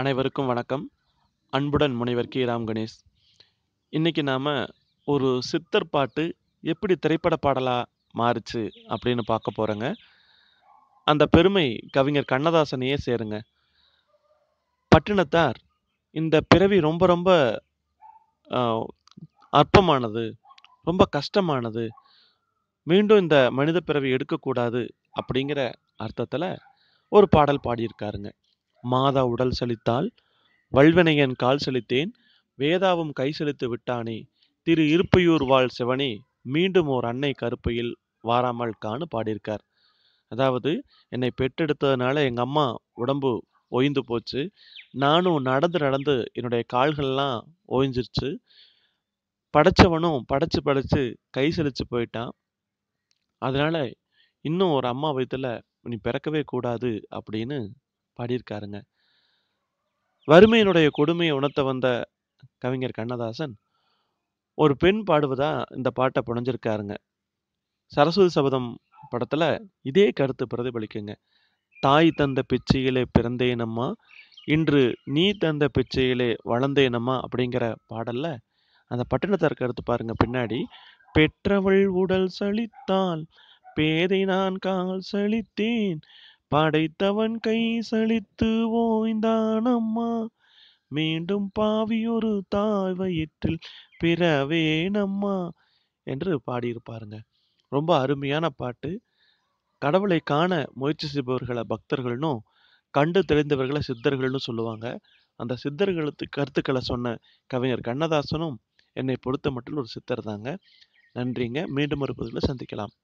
அனைவருக்கும் வணக்கம் அன்புடன் முனைவர் கே ராம் கணேஷ் இன்றைக்கி நாம் ஒரு சித்தர் பாட்டு எப்படி திரைப்பட பாடலாக மாறுச்சு அப்படின்னு பார்க்க போகிறோங்க அந்த பெருமை கவிஞர் கண்ணதாசனையே சேருங்க பட்டினத்தார் இந்த பிறவி ரொம்ப ரொம்ப அற்பமானது ரொம்ப கஷ்டமானது மீண்டும் இந்த மனித பிறவி எடுக்கக்கூடாது அப்படிங்கிற அர்த்தத்தில் ஒரு பாடல் பாடியிருக்காருங்க மாதா உடல் செலுத்தாள் வல்வினையன் கால் செலுத்தேன் வேதாவும் கை செலுத்து விட்டானே திரு இருப்பையூர் வாழ் சிவனே மீண்டும் ஓர் அன்னை கருப்பையில் வாராமல் காணு பாடியிருக்கார் அதாவது என்னை பெற்றெடுத்ததுனால எங்கள் அம்மா உடம்பு ஓய்ந்து போச்சு நானும் நடந்து நடந்து என்னுடைய கால்கள்லாம் ஓய்ஞ்சிருச்சு படைச்சவனும் படைச்சு படைச்சு கை செலுத்து போயிட்டான் அதனால இன்னும் ஒரு அம்மா வயிற்றுல நீ பிறக்கவே கூடாது அப்படின்னு பாடியிருக்காருங்க வறுமையினுடைய கொடுமையை உணர்த்த வந்த கவிஞர் கண்ணதாசன் ஒரு பெண் பாடுவதா இந்த பாட்டை புனைஞ்சிருக்காருங்க சரஸ்வதி சபதம் படத்தில் இதே கருத்து பிரதிபலிக்குங்க தாய் தந்த பிச்சையிலே பிறந்தேனம்மா இன்று நீ தந்த பிச்சையிலே வளர்ந்தேனம்மா அப்படிங்கிற பாடலில் அந்த பட்டினத்தார் கருத்து பாருங்க பின்னாடி பெற்றவள் உடல் சளித்தால் பேதை நான் கால் சளித்தேன் படைத்தவன் கை சளித்து ஓய்ந்தான் அம்மா மீண்டும் பாவியொரு தாய் வயிற்றில் நம்மா என்று பாடியிருப்பாருங்க ரொம்ப அருமையான பாட்டு கடவுளை காண முயற்சி செய்பவர்களை பக்தர்கள்னும் கண்டு தெரிந்தவர்களை சித்தர்கள்னு சொல்லுவாங்க அந்த சித்தர்களுக்கு கருத்துக்களை சொன்ன கவிஞர் கண்ணதாசனும் என்னை பொறுத்த மட்டும் ஒரு சித்தர் தாங்க நன்றிங்க மீண்டும் ஒரு பதிவில் சந்திக்கலாம்